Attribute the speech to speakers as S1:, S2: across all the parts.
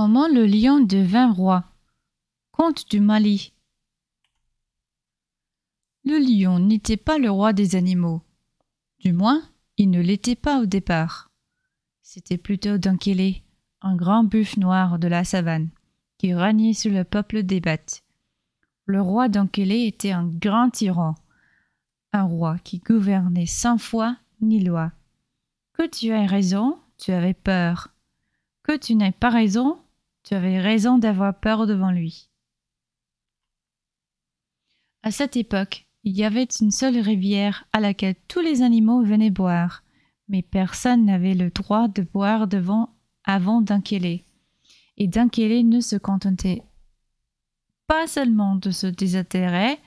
S1: Comment le lion devint roi Conte du Mali Le lion n'était pas le roi des animaux. Du moins, il ne l'était pas au départ. C'était plutôt Dankele, un grand buffle noir de la savane, qui régnait sur le peuple des bêtes. Le roi Dankele était un grand tyran, un roi qui gouvernait sans foi ni loi. Que tu aies raison, tu avais peur. Que tu n'aies pas raison, tu avais raison d'avoir peur devant lui. À cette époque, il y avait une seule rivière à laquelle tous les animaux venaient boire, mais personne n'avait le droit de boire devant avant Dunkele. Et Dunkele ne se contentait pas seulement de se désaltérer,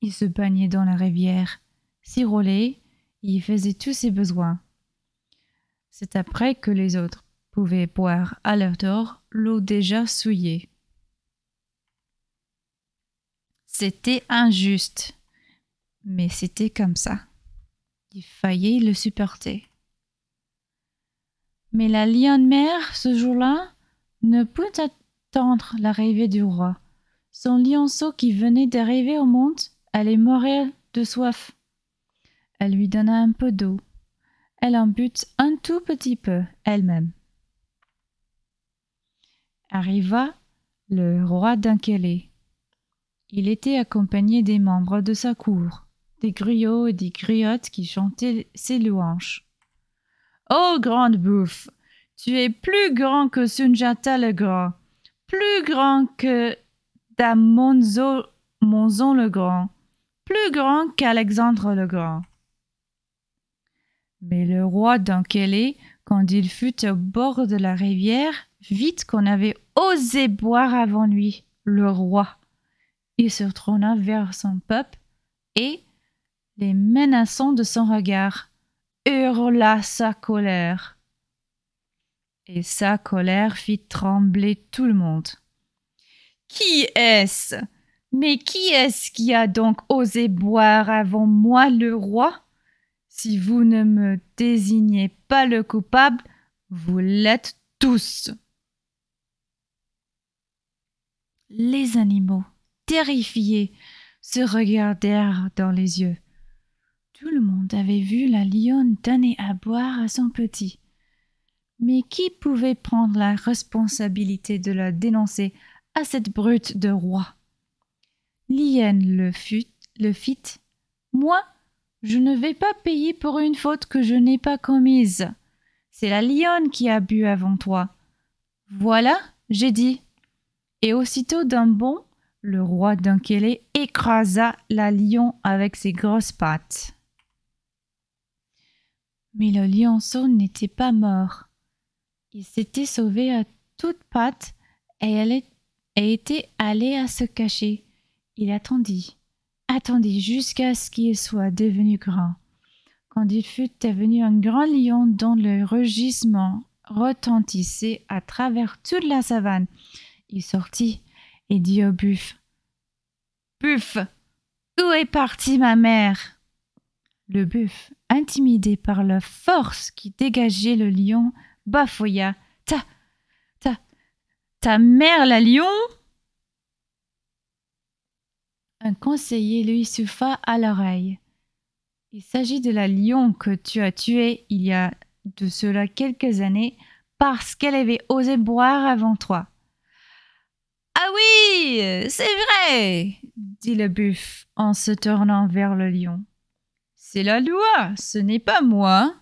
S1: il se baignait dans la rivière, s'y roulait il faisait tous ses besoins. C'est après que les autres pouvaient boire à leur tour l'eau déjà souillée. C'était injuste, mais c'était comme ça. Il fallait le supporter. Mais la lionne mère, ce jour-là, ne put attendre l'arrivée du roi. Son lionceau qui venait d'arriver au monde allait mourir de soif. Elle lui donna un peu d'eau. Elle en but un tout petit peu elle-même arriva le roi d'Ankélé. Il était accompagné des membres de sa cour, des griots et des griottes qui chantaient ses louanges. Ô oh, grande bouffe, tu es plus grand que Sunjata le Grand, plus grand que Damonzo Monzon le Grand, plus grand qu'Alexandre le Grand. Mais le roi quand il fut au bord de la rivière, vite qu'on avait osé boire avant lui, le roi. Il se tourna vers son peuple et, les menaçant de son regard, hurla sa colère. Et sa colère fit trembler tout le monde. Qui est-ce Mais qui est-ce qui a donc osé boire avant moi le roi si vous ne me désignez pas le coupable, vous l'êtes tous. Les animaux, terrifiés, se regardèrent dans les yeux. Tout le monde avait vu la lionne donner à boire à son petit. Mais qui pouvait prendre la responsabilité de la dénoncer à cette brute de roi L'hyène le, fut, le fit. Moi, je ne vais pas payer pour une faute que je n'ai pas commise. C'est la lionne qui a bu avant toi. Voilà, j'ai dit. Et aussitôt d'un bond, le roi d'Unkele écrasa la lion avec ses grosses pattes. Mais le lionceau n'était pas mort. Il s'était sauvé à toutes pattes et, et était allé à se cacher. Il attendit attendit jusqu'à ce qu'il soit devenu grand. Quand il fut devenu un grand lion dont le rugissement retentissait à travers toute la savane, il sortit et dit au buff « Buff, où est partie ma mère Le buff, intimidé par la force qui dégageait le lion, bafouilla Ta, ta, ta mère la lion conseiller lui souffla à l'oreille. Il s'agit de la lion que tu as tuée il y a de cela quelques années parce qu'elle avait osé boire avant toi. Ah oui, c'est vrai, dit le buff en se tournant vers le lion. C'est la loi, ce n'est pas moi.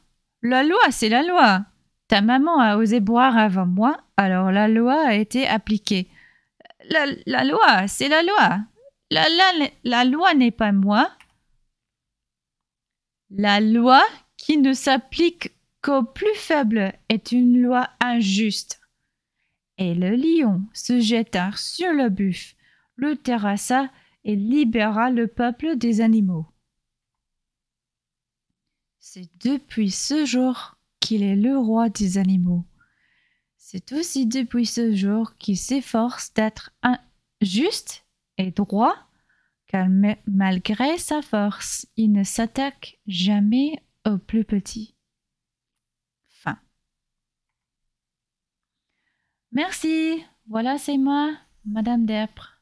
S1: La loi, c'est la loi. Ta maman a osé boire avant moi, alors la loi a été appliquée. la loi, c'est la loi la, loi n'est pas moi. La loi qui ne s'applique qu'au plus faible est une loi injuste. Et le lion se jeta sur le buff, le terrassa et libéra le peuple des animaux. C'est depuis ce jour qu'il est le roi des animaux. C'est aussi depuis ce jour qu'il s'efforce d'être injuste. Et droit, car malgré sa force, il ne s'attaque jamais au plus petit. Fin. Merci. Voilà, c'est moi, Madame Depre.